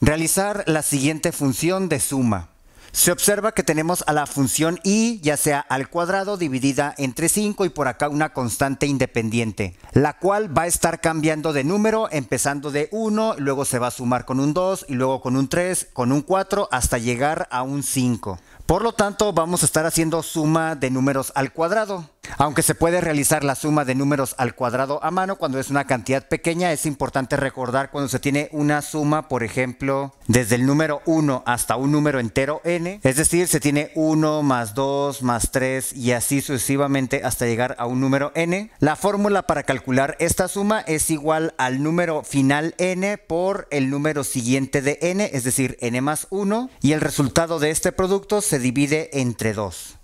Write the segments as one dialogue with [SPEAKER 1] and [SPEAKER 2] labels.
[SPEAKER 1] Realizar la siguiente función de suma. Se observa que tenemos a la función i ya sea al cuadrado dividida entre 5 y por acá una constante independiente, la cual va a estar cambiando de número, empezando de 1, luego se va a sumar con un 2 y luego con un 3, con un 4 hasta llegar a un 5. Por lo tanto, vamos a estar haciendo suma de números al cuadrado. Aunque se puede realizar la suma de números al cuadrado a mano cuando es una cantidad pequeña, es importante recordar cuando se tiene una suma, por ejemplo, desde el número 1 hasta un número entero n, es decir, se tiene 1 más 2 más 3 y así sucesivamente hasta llegar a un número n. La fórmula para calcular esta suma es igual al número final n por el número siguiente de n, es decir, n más 1, y el resultado de este producto se se divide entre 2.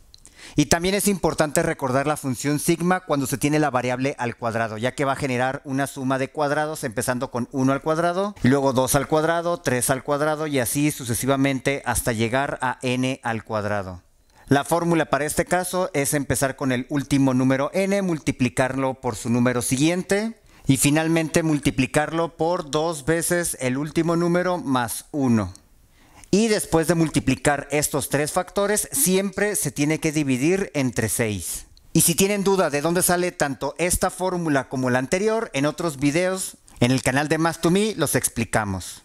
[SPEAKER 1] Y también es importante recordar la función sigma cuando se tiene la variable al cuadrado, ya que va a generar una suma de cuadrados empezando con 1 al cuadrado, y luego 2 al cuadrado, 3 al cuadrado y así sucesivamente hasta llegar a n al cuadrado. La fórmula para este caso es empezar con el último número n, multiplicarlo por su número siguiente y finalmente multiplicarlo por dos veces el último número más 1. Y después de multiplicar estos tres factores, siempre se tiene que dividir entre 6. Y si tienen duda de dónde sale tanto esta fórmula como la anterior, en otros videos en el canal de Más 2 Me los explicamos.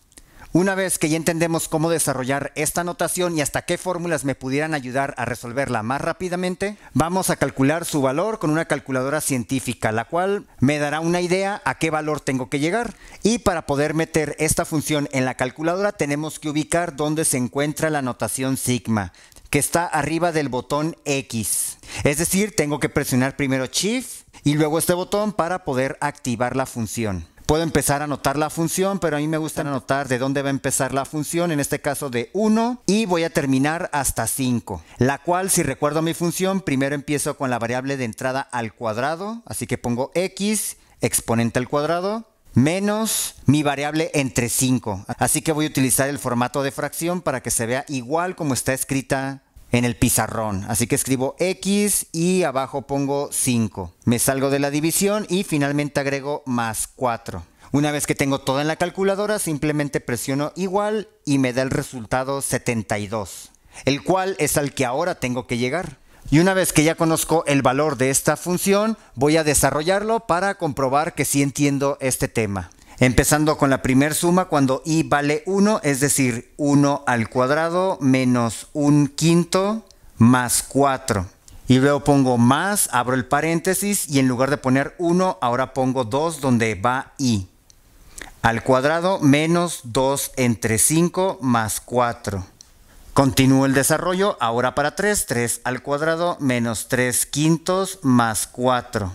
[SPEAKER 1] Una vez que ya entendemos cómo desarrollar esta notación y hasta qué fórmulas me pudieran ayudar a resolverla más rápidamente, vamos a calcular su valor con una calculadora científica, la cual me dará una idea a qué valor tengo que llegar. Y para poder meter esta función en la calculadora tenemos que ubicar dónde se encuentra la notación sigma, que está arriba del botón X. Es decir, tengo que presionar primero Shift y luego este botón para poder activar la función. Puedo empezar a anotar la función, pero a mí me gusta anotar de dónde va a empezar la función, en este caso de 1, y voy a terminar hasta 5, la cual, si recuerdo mi función, primero empiezo con la variable de entrada al cuadrado, así que pongo x exponente al cuadrado, menos mi variable entre 5. Así que voy a utilizar el formato de fracción para que se vea igual como está escrita en el pizarrón. Así que escribo X y abajo pongo 5. Me salgo de la división y finalmente agrego más 4. Una vez que tengo todo en la calculadora, simplemente presiono igual y me da el resultado 72, el cual es al que ahora tengo que llegar. Y una vez que ya conozco el valor de esta función, voy a desarrollarlo para comprobar que sí entiendo este tema. Empezando con la primer suma, cuando i vale 1, es decir, 1 al cuadrado menos 1 quinto más 4. Y luego pongo más, abro el paréntesis y en lugar de poner 1, ahora pongo 2 donde va i. Al cuadrado menos 2 entre 5 más 4. Continúo el desarrollo, ahora para 3, 3 al cuadrado menos 3 quintos más 4.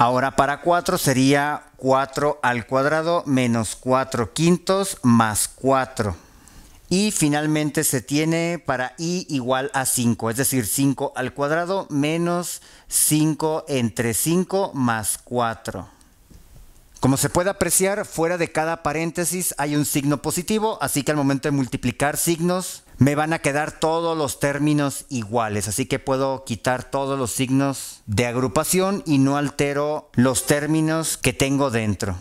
[SPEAKER 1] Ahora para 4 sería 4 al cuadrado menos 4 quintos más 4. Y finalmente se tiene para i igual a 5, es decir, 5 al cuadrado menos 5 entre 5 más 4. Como se puede apreciar, fuera de cada paréntesis hay un signo positivo, así que al momento de multiplicar signos me van a quedar todos los términos iguales, así que puedo quitar todos los signos de agrupación y no altero los términos que tengo dentro.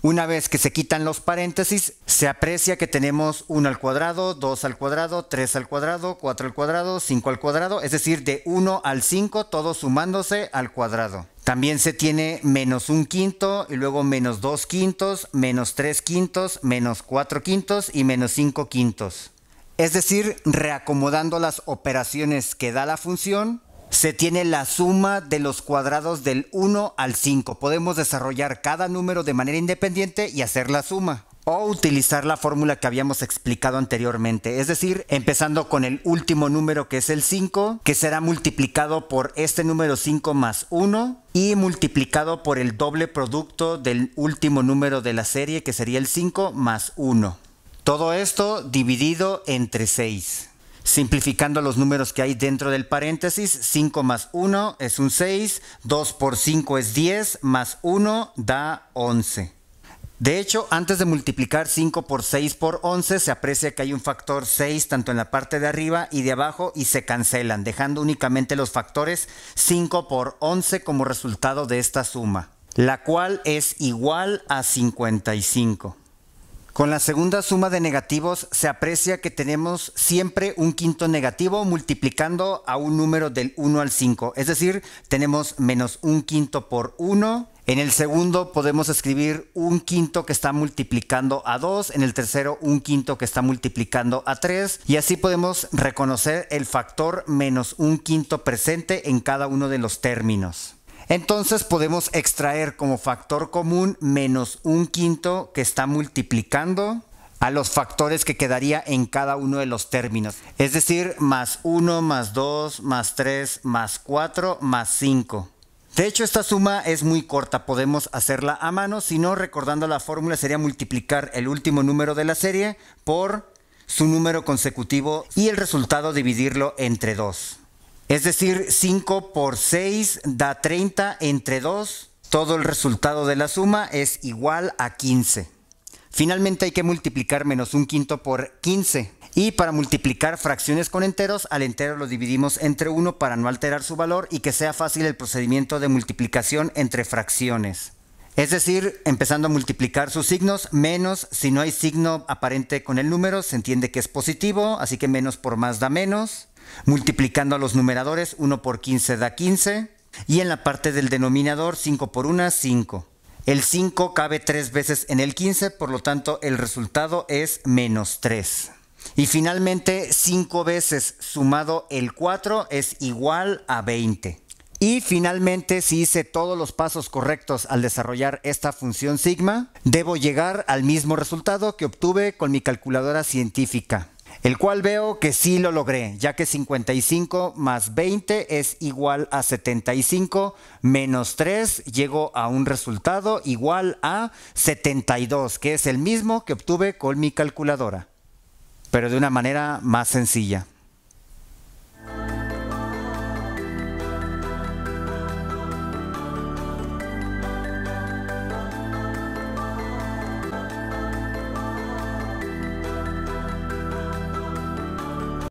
[SPEAKER 1] Una vez que se quitan los paréntesis, se aprecia que tenemos 1 al cuadrado, 2 al cuadrado, 3 al cuadrado, 4 al cuadrado, 5 al cuadrado, es decir, de 1 al 5, todo sumándose al cuadrado. También se tiene menos 1 quinto y luego menos 2 quintos, menos 3 quintos, menos 4 quintos y menos 5 quintos. Es decir, reacomodando las operaciones que da la función, se tiene la suma de los cuadrados del 1 al 5. Podemos desarrollar cada número de manera independiente y hacer la suma. O utilizar la fórmula que habíamos explicado anteriormente, es decir, empezando con el último número que es el 5, que será multiplicado por este número 5 más 1 y multiplicado por el doble producto del último número de la serie, que sería el 5 más 1. Todo esto dividido entre 6. Simplificando los números que hay dentro del paréntesis, 5 más 1 es un 6, 2 por 5 es 10, más 1 da 11. De hecho, antes de multiplicar 5 por 6 por 11, se aprecia que hay un factor 6 tanto en la parte de arriba y de abajo y se cancelan, dejando únicamente los factores 5 por 11 como resultado de esta suma, la cual es igual a 55. Con la segunda suma de negativos se aprecia que tenemos siempre un quinto negativo multiplicando a un número del 1 al 5, es decir, tenemos menos un quinto por 1. En el segundo podemos escribir un quinto que está multiplicando a 2, en el tercero un quinto que está multiplicando a 3 y así podemos reconocer el factor menos un quinto presente en cada uno de los términos. Entonces podemos extraer como factor común menos un quinto que está multiplicando a los factores que quedaría en cada uno de los términos. Es decir, más 1, más 2, más 3, más 4, más 5. De hecho, esta suma es muy corta, podemos hacerla a mano, si no, recordando la fórmula sería multiplicar el último número de la serie por su número consecutivo y el resultado dividirlo entre 2. Es decir, 5 por 6 da 30 entre 2. Todo el resultado de la suma es igual a 15. Finalmente hay que multiplicar menos un quinto por 15. Y para multiplicar fracciones con enteros, al entero lo dividimos entre 1 para no alterar su valor y que sea fácil el procedimiento de multiplicación entre fracciones. Es decir, empezando a multiplicar sus signos, menos, si no hay signo aparente con el número, se entiende que es positivo, así que menos por más da menos. Multiplicando a los numeradores, 1 por 15 da 15. Y en la parte del denominador, 5 por 1, 5. El 5 cabe 3 veces en el 15, por lo tanto el resultado es menos 3. Y finalmente, 5 veces sumado el 4 es igual a 20. Y finalmente, si hice todos los pasos correctos al desarrollar esta función sigma, debo llegar al mismo resultado que obtuve con mi calculadora científica el cual veo que sí lo logré, ya que 55 más 20 es igual a 75 menos 3, llego a un resultado igual a 72, que es el mismo que obtuve con mi calculadora, pero de una manera más sencilla.